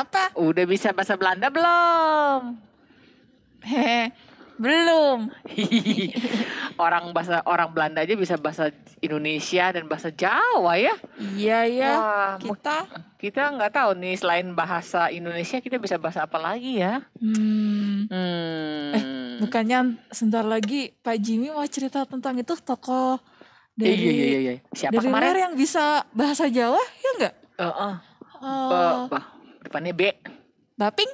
Kenapa? Udah bisa bahasa Belanda belum? Hehe. Belum. orang bahasa orang Belanda aja bisa bahasa Indonesia dan bahasa Jawa ya. Iya ya. Wah, kita kita nggak tahu nih selain bahasa Indonesia kita bisa bahasa apa lagi ya? Hmm. hmm. Eh, bukannya sebentar lagi Pak Jimmy mau cerita tentang itu tokoh iya, dari iya, iya, iya. Siapa dari kemarin? yang bisa bahasa Jawa ya nggak Uh, uh. Uh, oh. bah, depannya B. Baping?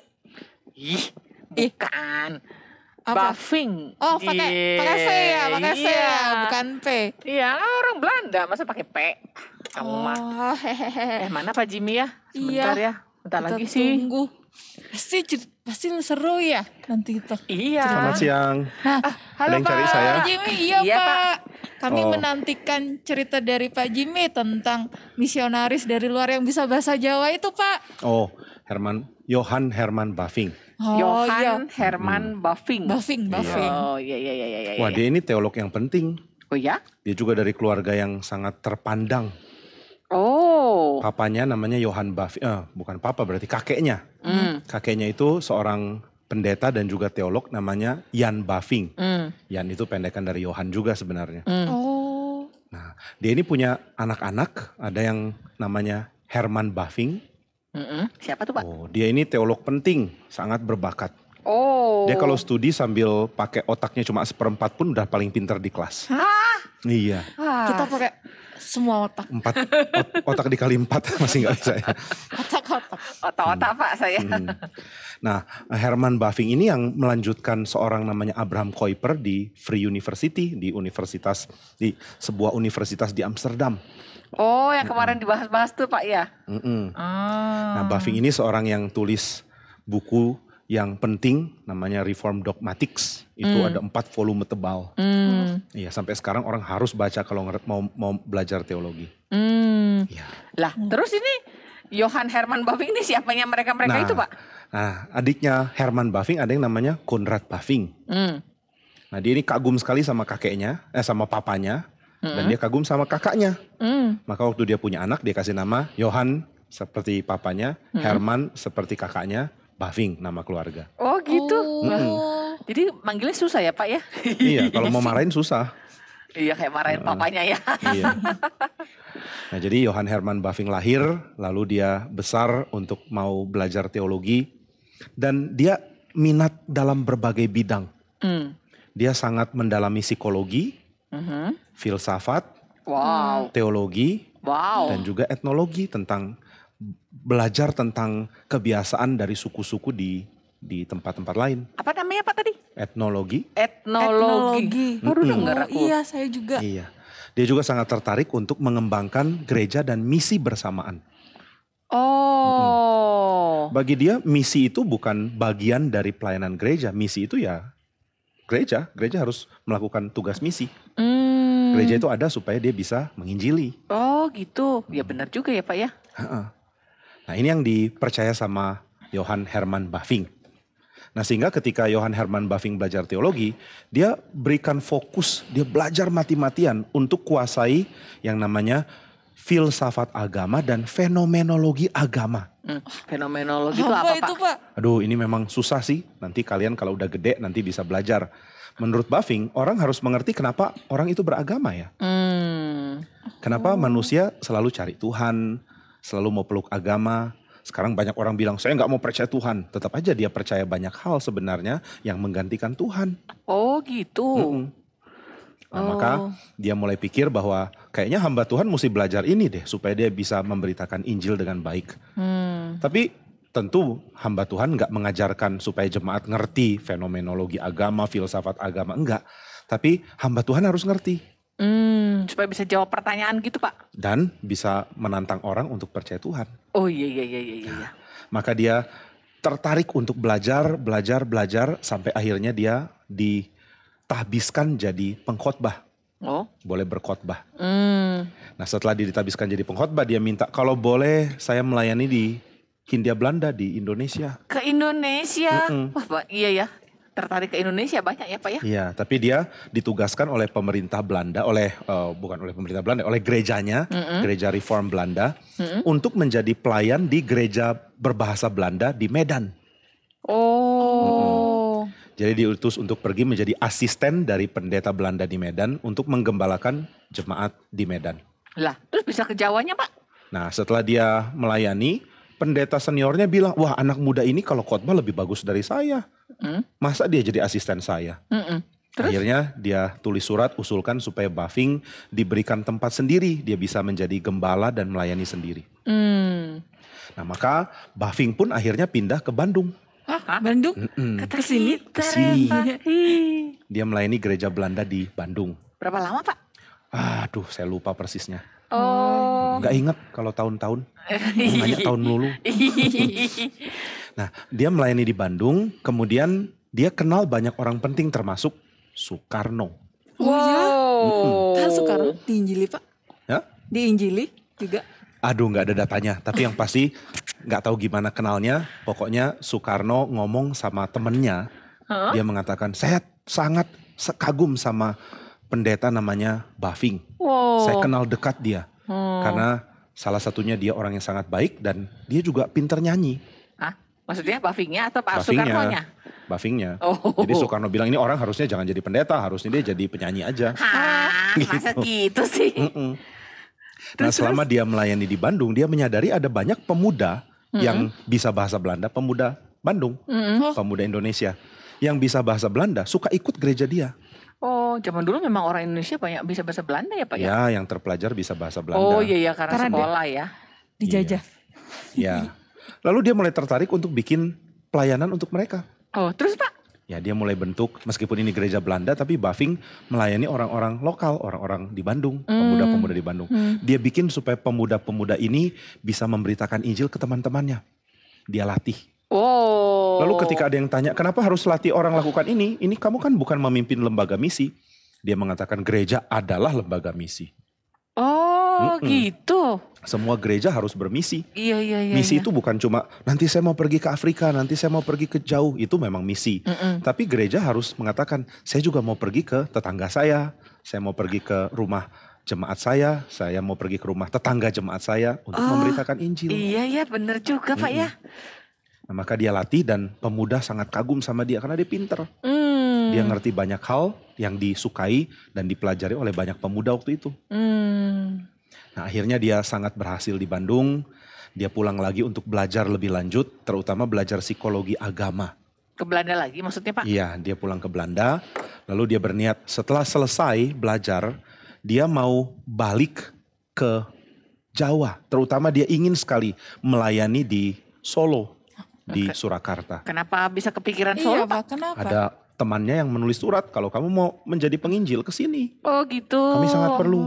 Ih, Ih. bukan. Apa? Buffing. Oh, pakai iya. pakai C ya, pakai C ya, iya. bukan P. Iya, orang Belanda masa pakai P. Kamu oh, mah. Eh, mana Pak Jimmy ya? Sebentar iya. ya. Bentar Kita lagi sih. Tunggu. Pasti pasti seru ya nanti itu. Iya. Selamat siang. Nah, ah, halo Pak. Cari saya. Jimmy, iya, iya Pak. Pak. Kami oh. menantikan cerita dari Pak Jimmy tentang misionaris dari luar yang bisa bahasa Jawa itu, Pak. Oh, Herman Johan Herman Bafing. Oh, iya. Johan iya. Herman hmm. Bafing. Bafing, Bafing. Iya. Oh, iya iya iya iya. Wah, iya. dia ini teolog yang penting. Oh ya? Dia juga dari keluarga yang sangat terpandang. Oh. Papanya namanya Johan Bafing, eh, bukan papa berarti kakeknya. Hmm. Kakeknya itu seorang pendeta dan juga teolog namanya Jan Bafing. Mm. Jan itu pendekan dari Yohan juga sebenarnya. Mm. Oh. Nah, dia ini punya anak-anak, ada yang namanya Herman Bafing. Mm-mm. Siapa tuh, Pak? Oh, dia ini teolog penting, sangat berbakat. Oh. Dia kalau studi sambil pakai otaknya cuma seperempat pun udah paling pintar di kelas. Hah? Iya. Ah. Kita pakai semua otak. Empat, otak dikali empat masih nggak bisa ya. Otak-otak. Otak-otak hmm. pak saya. Hmm. Nah Herman Buffing ini yang melanjutkan seorang namanya Abraham Kuyper di Free University, di universitas, di sebuah universitas di Amsterdam. Oh yang hmm. kemarin mm dibahas-bahas tuh pak ya. Mm -mm. Nah Buffing ini seorang yang tulis buku yang penting namanya Reform Dogmatics itu mm. ada empat volume tebal. Mm. Iya sampai sekarang orang harus baca kalau mau mau belajar teologi. Mm. Ya. Lah terus ini Johan Herman Bavinck ini siapanya mereka-mereka nah, itu pak? Nah adiknya Herman Bavinck ada yang namanya Konrad Bavinck. Mm. Nah dia ini kagum sekali sama kakeknya, eh sama papanya mm. dan hmm. dia kagum sama kakaknya. Mm. Maka waktu dia punya anak dia kasih nama Johan seperti papanya, mm. Herman seperti kakaknya, Baving nama keluarga. Oh gitu. Oh. Mm -hmm. Jadi manggilnya susah ya Pak ya? iya, kalau mau marahin susah. Iya kayak marahin uh, papanya ya. iya. Nah jadi Johann Herman Baving lahir, lalu dia besar untuk mau belajar teologi. Dan dia minat dalam berbagai bidang. Mm. Dia sangat mendalami psikologi, mm-hmm. filsafat, wow. teologi, wow. dan juga etnologi tentang belajar tentang kebiasaan dari suku-suku di di tempat-tempat lain. Apa namanya Pak tadi? Etnologi. Etnologi. Baru mm -hmm. dengar aku. iya, saya juga. Iya. Dia juga sangat tertarik untuk mengembangkan gereja dan misi bersamaan. Oh. Mm -hmm. Bagi dia misi itu bukan bagian dari pelayanan gereja. Misi itu ya gereja, gereja harus melakukan tugas misi. Mm. Gereja itu ada supaya dia bisa menginjili. Oh, gitu. Ya benar juga ya, Pak ya. Ha -ha. Nah ini yang dipercaya sama Johan Herman Bavinck. Nah sehingga ketika Johan Herman Bavinck belajar teologi, dia berikan fokus, dia belajar mati-matian untuk kuasai yang namanya filsafat agama dan fenomenologi agama. Hmm. Fenomenologi apa itu apa, itu, Pak? Aduh, ini memang susah sih. Nanti kalian kalau udah gede nanti bisa belajar. Menurut Bafing, orang harus mengerti kenapa orang itu beragama ya. Hmm. Kenapa oh. manusia selalu cari Tuhan, selalu mau peluk agama. Sekarang banyak orang bilang, saya nggak mau percaya Tuhan. Tetap aja dia percaya banyak hal sebenarnya yang menggantikan Tuhan. Oh gitu. Mm -mm. Nah, oh. Maka dia mulai pikir bahwa kayaknya hamba Tuhan mesti belajar ini deh supaya dia bisa memberitakan Injil dengan baik. Hmm. Tapi tentu hamba Tuhan nggak mengajarkan supaya jemaat ngerti fenomenologi agama, filsafat agama enggak. Tapi hamba Tuhan harus ngerti Hmm, supaya bisa jawab pertanyaan gitu Pak. Dan bisa menantang orang untuk percaya Tuhan. Oh iya iya iya iya. iya. Ya, maka dia tertarik untuk belajar, belajar, belajar sampai akhirnya dia ditahbiskan jadi pengkhotbah. Oh. Boleh berkhotbah. Hmm. Nah setelah ditahbiskan jadi pengkhotbah dia minta kalau boleh saya melayani di Hindia Belanda di Indonesia. Ke Indonesia? Mm -mm. Wah, Pak, iya ya tertarik ke Indonesia banyak ya Pak ya? Iya, tapi dia ditugaskan oleh pemerintah Belanda, oleh uh, bukan oleh pemerintah Belanda, oleh gerejanya, mm -hmm. gereja Reform Belanda, mm -hmm. untuk menjadi pelayan di gereja berbahasa Belanda di Medan. Oh. Mm -hmm. Jadi diutus untuk pergi menjadi asisten dari pendeta Belanda di Medan untuk menggembalakan jemaat di Medan. Lah, terus bisa ke Jawanya Pak? Nah, setelah dia melayani, pendeta seniornya bilang, wah anak muda ini kalau khotbah lebih bagus dari saya. Mm. Masa dia jadi asisten saya? Mm -mm. Terus? Akhirnya dia tulis surat usulkan supaya Buffing diberikan tempat sendiri. Dia bisa menjadi gembala dan melayani sendiri. Mm. Nah maka Buffing pun akhirnya pindah ke Bandung. Hah? Bandung? Mm -mm. Ke sini? Dia melayani gereja Belanda di Bandung. Berapa lama Pak? Aduh saya lupa persisnya. Oh. Gak inget kalau tahun-tahun. Banyak tahun dulu. nah, dia melayani di Bandung, kemudian dia kenal banyak orang penting termasuk Soekarno. Oh, iya? Wow. Oh, ya? Mm -mm. Soekarno Injili Pak? Ya? Di Injili juga? Aduh nggak ada datanya, tapi yang pasti nggak tahu gimana kenalnya. Pokoknya Soekarno ngomong sama temennya, huh? dia mengatakan saya sangat kagum sama pendeta namanya Bafing. Wow. Saya kenal dekat dia hmm. karena salah satunya dia orang yang sangat baik dan dia juga pinter nyanyi. Hah? Maksudnya buffingnya atau Pak buffingnya, Soekarno-nya? Buffingnya. Oh. Jadi Soekarno bilang ini orang harusnya jangan jadi pendeta, harusnya dia jadi penyanyi aja. Hah, gitu. masa gitu sih? Mm -mm. Nah terus, selama terus. dia melayani di Bandung, dia menyadari ada banyak pemuda mm-hmm. yang bisa bahasa Belanda, pemuda Bandung, mm-hmm. pemuda Indonesia yang bisa bahasa Belanda suka ikut gereja dia. Oh, zaman dulu memang orang Indonesia banyak bisa bahasa Belanda ya, Pak ya? Ya, yang terpelajar bisa bahasa Belanda. Oh iya, iya karena, karena sekolah dia, ya. Dijajah. Iya. Ya. Lalu dia mulai tertarik untuk bikin pelayanan untuk mereka. Oh, terus Pak? Ya, dia mulai bentuk meskipun ini gereja Belanda tapi Buffing melayani orang-orang lokal, orang-orang di Bandung, hmm. pemuda-pemuda di Bandung. Hmm. Dia bikin supaya pemuda-pemuda ini bisa memberitakan Injil ke teman-temannya. Dia latih. Oh. Lalu ketika ada yang tanya, kenapa harus latih orang lakukan ini? Ini kamu kan bukan memimpin lembaga misi. Dia mengatakan gereja adalah lembaga misi. Oh, mm -mm. gitu. Semua gereja harus bermisi. Iya, iya, iya. Misi iya. itu bukan cuma nanti saya mau pergi ke Afrika, nanti saya mau pergi ke jauh, itu memang misi. Mm -mm. Tapi gereja harus mengatakan, saya juga mau pergi ke tetangga saya, saya mau pergi ke rumah jemaat saya, saya mau pergi ke rumah tetangga jemaat saya untuk oh, memberitakan Injil. Iya, iya, benar juga, mm -mm. Pak ya. Nah, maka dia latih dan pemuda sangat kagum sama dia karena dia pinter. Mm. Dia ngerti banyak hal yang disukai dan dipelajari oleh banyak pemuda waktu itu. Mm. Nah akhirnya dia sangat berhasil di Bandung. Dia pulang lagi untuk belajar lebih lanjut, terutama belajar psikologi agama. Ke Belanda lagi maksudnya Pak? Iya, dia pulang ke Belanda. Lalu dia berniat setelah selesai belajar, dia mau balik ke Jawa. Terutama dia ingin sekali melayani di Solo di Surakarta. Kenapa bisa kepikiran iya, Solo? Iya, Kenapa? Ada temannya yang menulis surat kalau kamu mau menjadi penginjil ke sini. Oh gitu. Kami sangat perlu. Oh.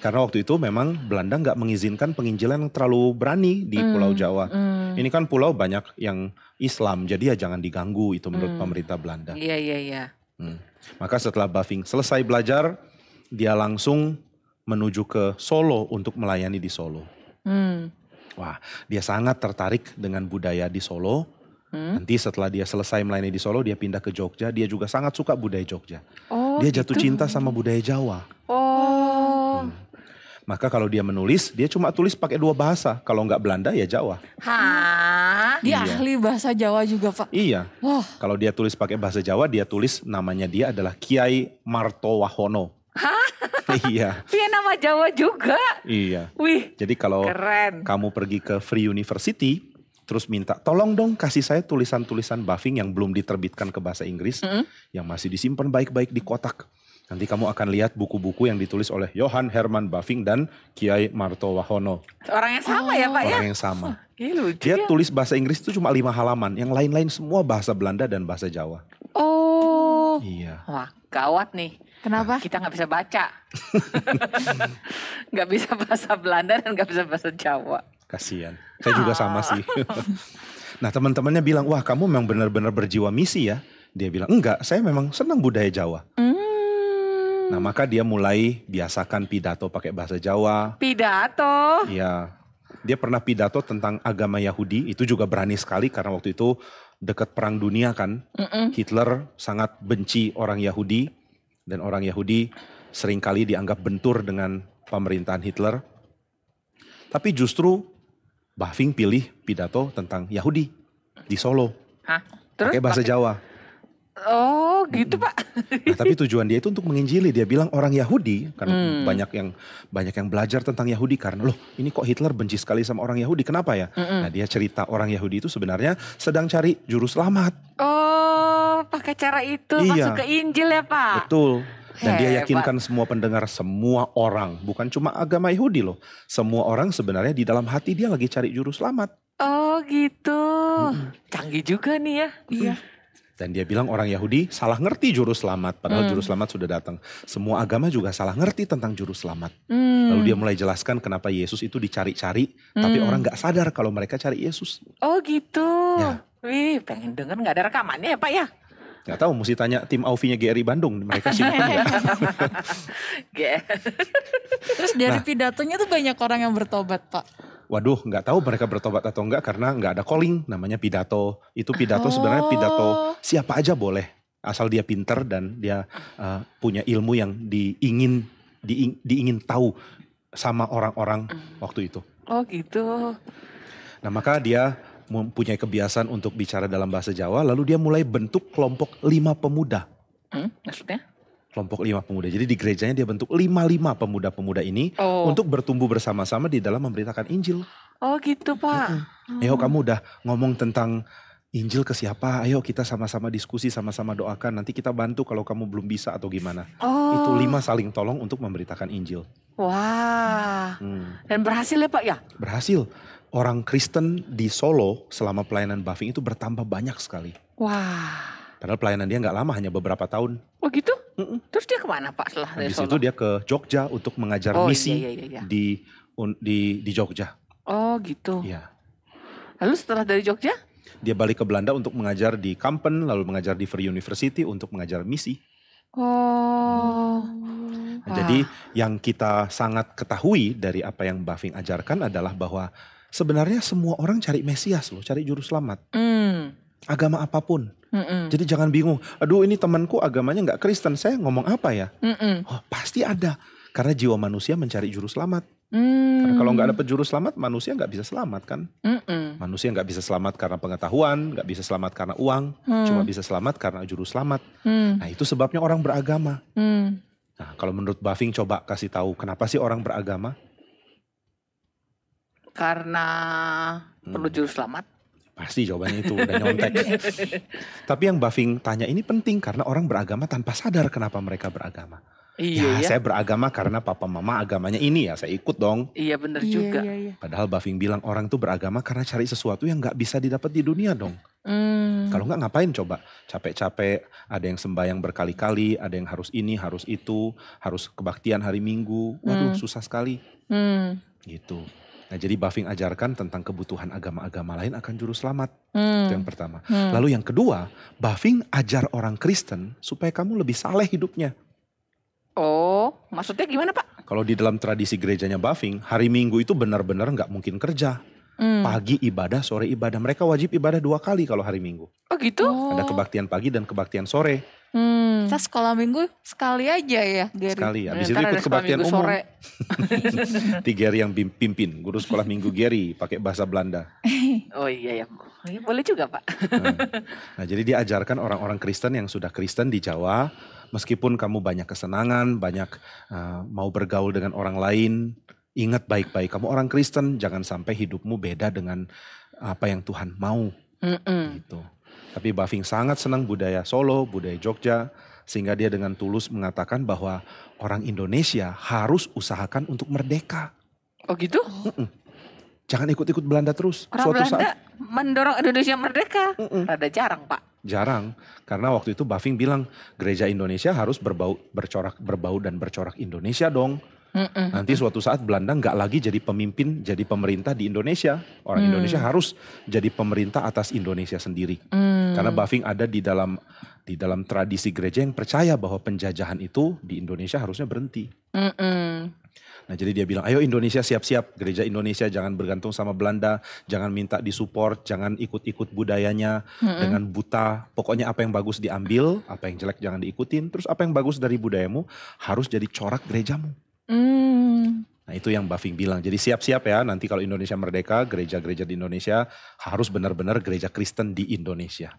Karena waktu itu memang Belanda nggak mengizinkan penginjilan yang terlalu berani di hmm, Pulau Jawa. Hmm. Ini kan pulau banyak yang Islam, jadi ya jangan diganggu itu menurut hmm. pemerintah Belanda. Iya iya iya. Hmm. Maka setelah Buffing selesai belajar, dia langsung menuju ke Solo untuk melayani di Solo. Hmm. Wah, dia sangat tertarik dengan budaya di Solo. Hmm? Nanti setelah dia selesai melayani di Solo, dia pindah ke Jogja. Dia juga sangat suka budaya Jogja. Oh, dia jatuh gitu. cinta sama budaya Jawa. Oh. Hmm. Maka kalau dia menulis, dia cuma tulis pakai dua bahasa. Kalau nggak Belanda ya Jawa. Hah? Dia iya. ahli bahasa Jawa juga, Pak. Iya. Wah. Kalau dia tulis pakai bahasa Jawa, dia tulis namanya dia adalah Kiai Marto Wahono. Hah? iya. Iya nama Jawa juga. Iya. Wih. Jadi kalau keren. kamu pergi ke Free University, terus minta tolong dong kasih saya tulisan-tulisan buffing yang belum diterbitkan ke bahasa Inggris, mm -hmm. yang masih disimpan baik-baik di kotak. Nanti kamu akan lihat buku-buku yang ditulis oleh Johan Herman Buffing dan Kiai Marto Wahono. Orang yang sama oh. ya Pak ya? Orang yang sama. Oh, lucu Dia ya. tulis bahasa Inggris itu cuma lima halaman. Yang lain-lain semua bahasa Belanda dan bahasa Jawa. Oh. Iya. Wah gawat nih. Kenapa? Kita nggak bisa baca, nggak bisa bahasa Belanda dan nggak bisa bahasa Jawa. Kasian. Saya juga sama ah. sih. nah teman-temannya bilang, wah kamu memang benar-benar berjiwa misi ya. Dia bilang, enggak, saya memang senang budaya Jawa. Mm. Nah maka dia mulai biasakan pidato pakai bahasa Jawa. Pidato? Iya. Dia pernah pidato tentang agama Yahudi, itu juga berani sekali karena waktu itu dekat perang dunia kan. Mm -mm. Hitler sangat benci orang Yahudi dan orang Yahudi seringkali dianggap bentur dengan pemerintahan Hitler. Tapi justru Bafing pilih pidato tentang Yahudi di Solo. Hah? pakai bahasa pake... Jawa. Oh, gitu Pak. Nah, tapi tujuan dia itu untuk menginjili. Dia bilang orang Yahudi karena hmm. banyak yang banyak yang belajar tentang Yahudi karena loh, ini kok Hitler benci sekali sama orang Yahudi. Kenapa ya? Hmm Nah, dia cerita orang Yahudi itu sebenarnya sedang cari juru selamat. Oh. Oh, pakai cara itu iya. masuk ke Injil ya, Pak. Betul. Dan dia yakinkan semua pendengar, semua orang, bukan cuma agama Yahudi loh. Semua orang sebenarnya di dalam hati dia lagi cari juru selamat. Oh, gitu. Hmm. Canggih juga nih ya. Iya. Dan dia bilang orang Yahudi salah ngerti juru selamat, padahal hmm. juru selamat sudah datang. Semua agama juga salah ngerti tentang juru selamat. Hmm. Lalu dia mulai jelaskan kenapa Yesus itu dicari-cari, hmm. tapi mm. orang gak sadar kalau mereka cari Yesus. Oh gitu. Ya. Wih, pengen denger gak ada rekamannya ya Pak ya? Gak tahu, mesti tanya tim Aufi-nya GRI Bandung. Mereka sih. Terus dari nah, pidatonya tuh banyak orang yang bertobat, Pak. Waduh, nggak tahu mereka bertobat atau enggak karena nggak ada calling namanya pidato. Itu pidato oh. sebenarnya pidato siapa aja boleh asal dia pinter dan dia uh, punya ilmu yang diingin diing, diingin tahu sama orang-orang waktu itu. Oh gitu. Nah maka dia mempunyai kebiasaan untuk bicara dalam bahasa Jawa, lalu dia mulai bentuk kelompok lima pemuda. Hmm, maksudnya? Kelompok lima pemuda. Jadi di gerejanya dia bentuk lima-lima pemuda-pemuda ini oh. untuk bertumbuh bersama-sama di dalam memberitakan Injil. Oh gitu pak. Hmm. Ayo kamu udah ngomong tentang Injil ke siapa? Ayo kita sama-sama diskusi, sama-sama doakan. Nanti kita bantu kalau kamu belum bisa atau gimana. Oh. Itu lima saling tolong untuk memberitakan Injil. Wah. Hmm. Dan berhasil ya Pak ya? Berhasil orang Kristen di Solo selama pelayanan buffing itu bertambah banyak sekali. Wah. Padahal pelayanan dia nggak lama, hanya beberapa tahun. Oh gitu? Mm-mm. Terus dia kemana Pak setelah dari Habis itu dia ke Jogja untuk mengajar oh, misi iya, iya, iya. iya. di di di Jogja. Oh gitu. Iya. Lalu setelah dari Jogja? Dia balik ke Belanda untuk mengajar di Kampen, lalu mengajar di Free University untuk mengajar misi. Oh. Hmm. Nah, jadi yang kita sangat ketahui dari apa yang Buffing ajarkan adalah bahwa sebenarnya semua orang cari Mesias loh, cari juru selamat. Mm. Agama apapun. Mm-mm. Jadi jangan bingung, aduh ini temanku agamanya nggak Kristen, saya ngomong apa ya? Mm-mm. Oh, pasti ada, karena jiwa manusia mencari juru selamat. Mm. Karena kalau nggak ada juru selamat, manusia nggak bisa selamat kan? Mm-mm. Manusia nggak bisa selamat karena pengetahuan, nggak bisa selamat karena uang, mm. cuma bisa selamat karena juru selamat. Mm. Nah itu sebabnya orang beragama. Mm. Nah kalau menurut Bafing coba kasih tahu kenapa sih orang beragama? karena hmm. perlu juru selamat? Pasti jawabannya itu udah nyontek. Tapi yang Bafing tanya ini penting karena orang beragama tanpa sadar kenapa mereka beragama. Iya, ya, ya, saya beragama karena papa mama agamanya ini ya, saya ikut dong. Iya benar iya, juga. Iya, iya. Padahal Bafing bilang orang tuh beragama karena cari sesuatu yang nggak bisa didapat di dunia dong. Mm. Kalau nggak ngapain coba capek-capek, ada yang sembahyang berkali-kali, ada yang harus ini, harus itu, harus kebaktian hari Minggu. Waduh, mm. susah sekali. Mm. Gitu. Nah jadi Bafing ajarkan tentang kebutuhan agama-agama lain akan juru selamat. Hmm. Itu yang pertama. Hmm. Lalu yang kedua, Bafing ajar orang Kristen supaya kamu lebih saleh hidupnya. Oh, maksudnya gimana Pak? Kalau di dalam tradisi gerejanya Bafing, hari Minggu itu benar-benar nggak mungkin kerja. Hmm. Pagi ibadah, sore ibadah. Mereka wajib ibadah dua kali kalau hari Minggu. Oh gitu? Ada kebaktian pagi dan kebaktian sore. Hmm. Kita sekolah minggu sekali aja ya Gary. Sekali, abis ya, itu ikut kebaktian umum. Sore. Tiga hari yang pimpin, guru sekolah minggu Gary pakai bahasa Belanda. oh iya ya, boleh juga Pak. nah. nah jadi diajarkan orang-orang Kristen yang sudah Kristen di Jawa, meskipun kamu banyak kesenangan, banyak uh, mau bergaul dengan orang lain, ingat baik-baik kamu orang Kristen, jangan sampai hidupmu beda dengan apa yang Tuhan mau. Mm -mm. Gitu. Tapi Bafing sangat senang budaya Solo, budaya Jogja, sehingga dia dengan tulus mengatakan bahwa orang Indonesia harus usahakan untuk merdeka. Oh gitu? Mm -mm. Jangan ikut-ikut Belanda terus. Orang Suatu Belanda saat, mendorong Indonesia merdeka. Mm -mm. Rada jarang pak. Jarang, karena waktu itu Bafing bilang gereja Indonesia harus berbau, bercorak, berbau dan bercorak Indonesia dong. Mm-mm. Nanti suatu saat Belanda nggak lagi jadi pemimpin, jadi pemerintah di Indonesia. Orang mm. Indonesia harus jadi pemerintah atas Indonesia sendiri. Mm. Karena Bafing ada di dalam di dalam tradisi gereja yang percaya bahwa penjajahan itu di Indonesia harusnya berhenti. Mm-mm. Nah jadi dia bilang, ayo Indonesia siap-siap, gereja Indonesia jangan bergantung sama Belanda, jangan minta disupport, jangan ikut-ikut budayanya mm-hmm. dengan buta. Pokoknya apa yang bagus diambil, apa yang jelek jangan diikutin, terus apa yang bagus dari budayamu harus jadi corak gerejamu. Hmm. Nah itu yang Bafing bilang. Jadi siap-siap ya nanti kalau Indonesia merdeka, gereja-gereja di Indonesia harus benar-benar gereja Kristen di Indonesia.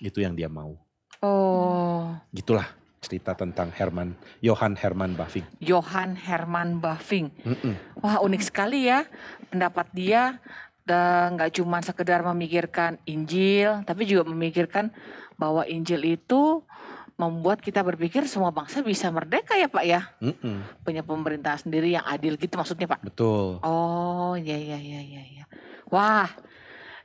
Itu yang dia mau. Oh. Gitulah cerita tentang Herman Johan Herman Bafing. Johan Herman Bafing. Mm -mm. Wah unik sekali ya pendapat dia Dan nggak cuma sekedar memikirkan Injil, tapi juga memikirkan bahwa Injil itu membuat kita berpikir semua bangsa bisa merdeka ya Pak ya. Mm -mm. Punya pemerintah sendiri yang adil gitu maksudnya Pak. Betul. Oh iya iya iya iya ya. Wah,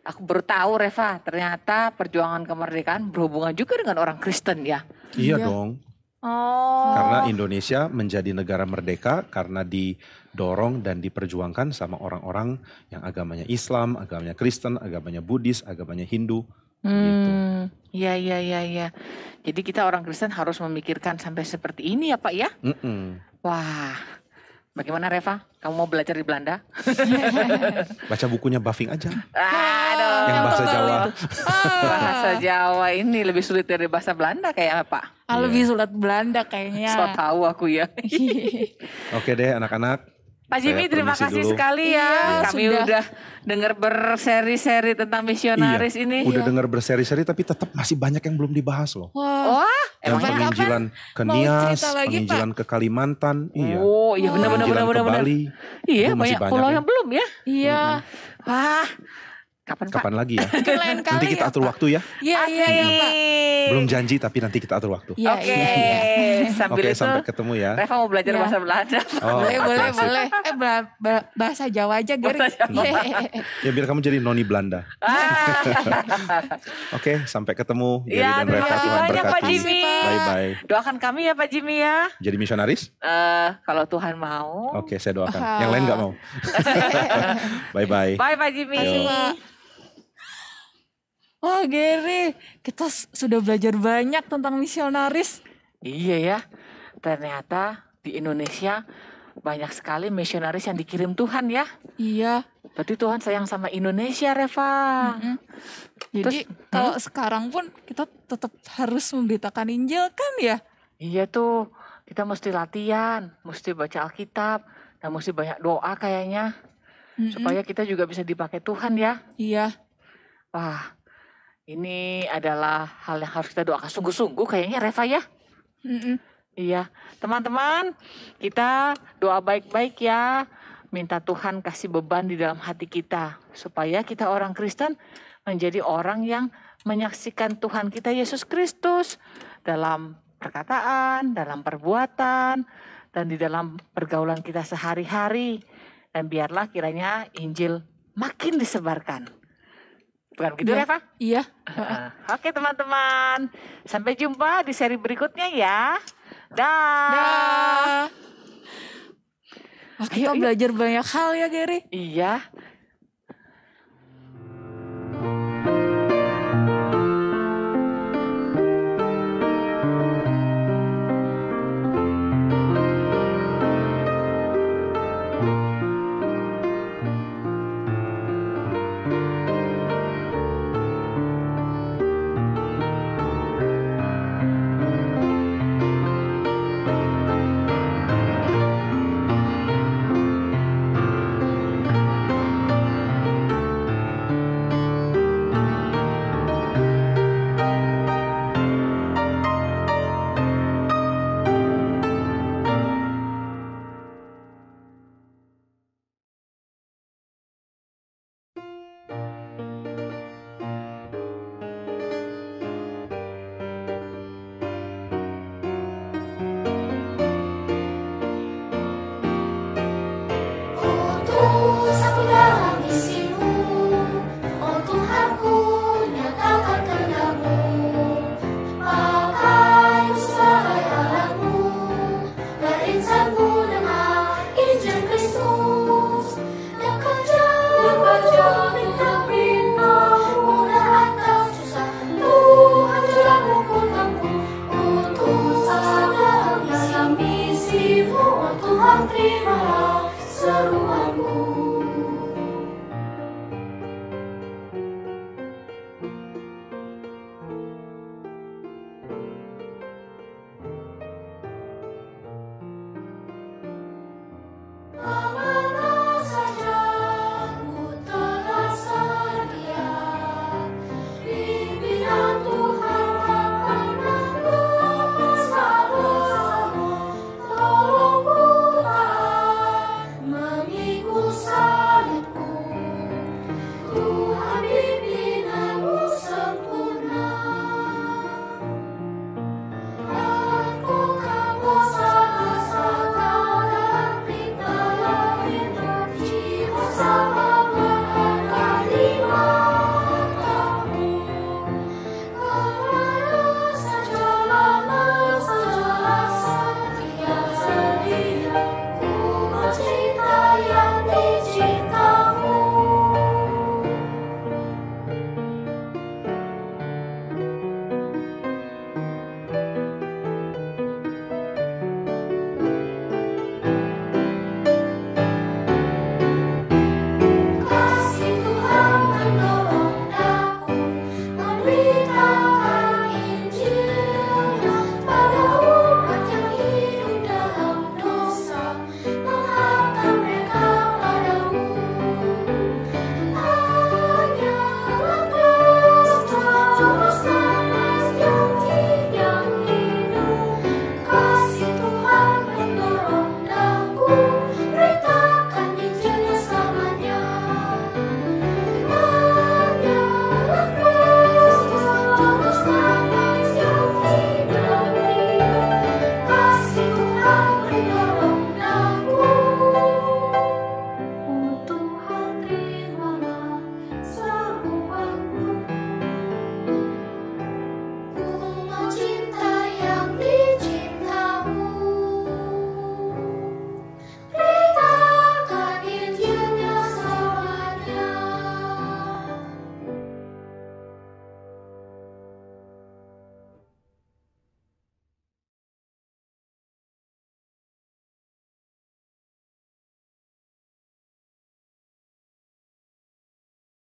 aku baru tahu Reva, ternyata perjuangan kemerdekaan berhubungan juga dengan orang Kristen ya. Iya, iya. dong. Oh. Karena Indonesia menjadi negara merdeka karena didorong dan diperjuangkan sama orang-orang yang agamanya Islam, agamanya Kristen, agamanya Buddhis, agamanya Hindu gitu. ya, ya, ya, ya, Jadi kita orang Kristen harus memikirkan sampai seperti ini ya Pak ya? Mm -mm. Wah, bagaimana Reva? Kamu mau belajar di Belanda? Baca bukunya Buffing aja. Aduh. Yang bahasa Jawa. Ah. bahasa Jawa ini lebih sulit dari bahasa Belanda kayak apa? Ah, lebih sulit Belanda kayaknya. So tahu aku ya. Oke deh anak-anak. Pak Jimmy terima kasih dulu. sekali ya. Iya, Kami sudah, udah dengar berseri-seri tentang misionaris iya, ini. Udah iya. dengar berseri-seri tapi tetap masih banyak yang belum dibahas loh. Wah, Yang dan penginjilan kapan? ke Nias, lagi, penginjilan ke Kalimantan, iya. Oh, iya benar benar benar benar. Iya, banyak, banyak pulau ya. yang belum ya. Iya. Mm -hmm. Kapan, Kapan lagi ya? Lain kali nanti kita ya. atur ya, waktu ya. Iya, iya, iya, Pak. Belum janji tapi nanti kita atur waktu. Ya, Oke. Iya, iya. Sambil okay, itu sampai ketemu ya. Reva mau belajar ya. bahasa Belanda. Oh, boleh, boleh, boleh. Eh bahasa Jawa aja, Gary. Iya. ya biar kamu jadi noni Belanda. Ah. Oke, okay, sampai ketemu Gary ya, dan Reva. Terima kasih banyak Pak Jimmy. Bye-bye. Doakan kami ya Pak Jimmy ya. Jadi misionaris? Uh, kalau Tuhan mau. Oke, okay, saya doakan. Yang lain gak mau. Bye-bye. Bye Pak Jimmy. Ayo. Wah oh, Gary, kita sudah belajar banyak tentang misionaris. Iya ya, ternyata di Indonesia banyak sekali misionaris yang dikirim Tuhan ya. Iya. Berarti Tuhan sayang sama Indonesia, Reva. Mm -hmm. Jadi Terus, kalau hmm? sekarang pun kita tetap harus memberitakan Injil kan ya? Iya tuh, kita mesti latihan, mesti baca Alkitab, dan mesti banyak doa kayaknya. Mm -hmm. Supaya kita juga bisa dipakai Tuhan ya. Iya. Wah, ini adalah hal yang harus kita doakan sungguh-sungguh kayaknya Reva ya. Mm-mm. Iya, teman-teman, kita doa baik-baik ya. Minta Tuhan kasih beban di dalam hati kita supaya kita orang Kristen menjadi orang yang menyaksikan Tuhan kita Yesus Kristus dalam perkataan, dalam perbuatan, dan di dalam pergaulan kita sehari-hari. Dan biarlah kiranya Injil makin disebarkan. Bukan begitu iya. ya. Reva? Iya. Uh, Oke teman-teman. Sampai jumpa di seri berikutnya ya. Dah. Dah. Wah, kita ayo, belajar banyak hal ya Gary. Iya.